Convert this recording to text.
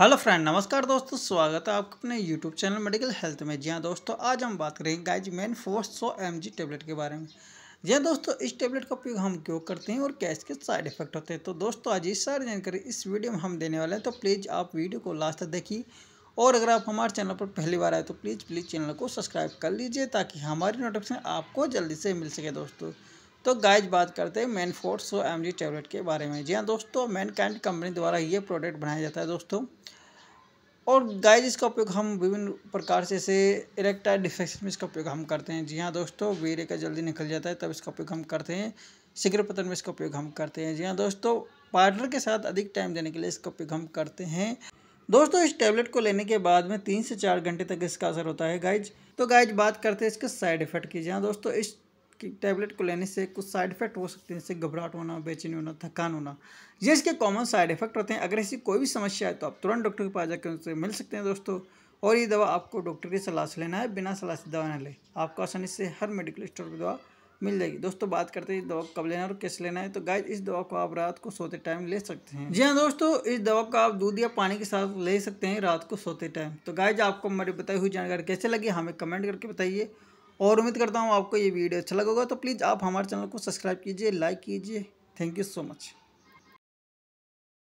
hello friend नमस्कार दोस्तों स्वागत है आपका अपने यूट्यूब चैनल मेडिकल हेल्थ में जी हाँ दोस्तों आज हम बात करेंगे गाइज मेन फोर्स सौ एम जी टेबलेट के बारे में जी हाँ दोस्तों इस टेबलेट का उपयोग हम क्यों करते हैं और क्या इसके साइड इफेक्ट होते हैं तो दोस्तों आज ये सारी जानकारी इस वीडियो में हम देने वाले हैं तो प्लीज़ आप वीडियो को लास्ट तक देखिए और अगर आप हमारे चैनल पर पहली बार आए तो प्लीज़ प्लीज़ चैनल को सब्सक्राइब कर लीजिए ताकि हमारी नोटिफिकेशन आपको जल्दी से मिल सके दोस्तों तो गाइज बात करते हैं मैन फोर्ट सो एम जी टैबलेट के बारे में जी हाँ दोस्तों मैन कैंट कंपनी द्वारा ये प्रोडक्ट बनाया जाता है दोस्तों और गाइज इसका उपयोग हम विभिन्न प्रकार से इसे इरेक्टाइल डिफेक्शन में इसका उपयोग हम करते हैं जी हाँ दोस्तों वीरे का जल्दी निकल जाता है तब इसका उपयोग हम करते हैं शीघ्र पतन में इसका उपयोग हम करते हैं जी हाँ दोस्तों पार्टनर के साथ अधिक टाइम देने के लिए इसका उपयोग हम करते हैं दोस्तों इस टैबलेट को लेने के बाद में तीन से चार घंटे तक इसका असर होता है गाइज तो गाइज बात करते हैं इसके साइड इफेक्ट की जी हाँ दोस्तों इस कि टैबलेट को लेने से कुछ साइड इफेक्ट हो सकते हैं जैसे घबराहट होना बेचैनी होना थकान होना ये इसके कॉमन साइड इफेक्ट होते हैं अगर ऐसी कोई भी समस्या है तो आप तुरंत डॉक्टर के पास जाकर उनसे मिल सकते हैं दोस्तों और ये दवा आपको डॉक्टर की सलाह से लेना है बिना सलाह से दवा ना लें आपको आसानी से हर मेडिकल स्टोर पर दवा मिल जाएगी दोस्तों बात करते हैं इस दवा कब लेना है और कैसे लेना है तो गाय इस दवा को आप रात को सोते टाइम ले सकते हैं जी हाँ दोस्तों इस दवा को आप दूध या पानी के साथ ले सकते हैं रात को सोते टाइम तो गाय आपको हमारी बताई हुई जानकारी कैसे लगी हमें कमेंट करके बताइए और उम्मीद करता हूँ आपको ये वीडियो अच्छा लगेगा तो प्लीज़ आप हमारे चैनल को सब्सक्राइब कीजिए लाइक कीजिए थैंक यू सो मच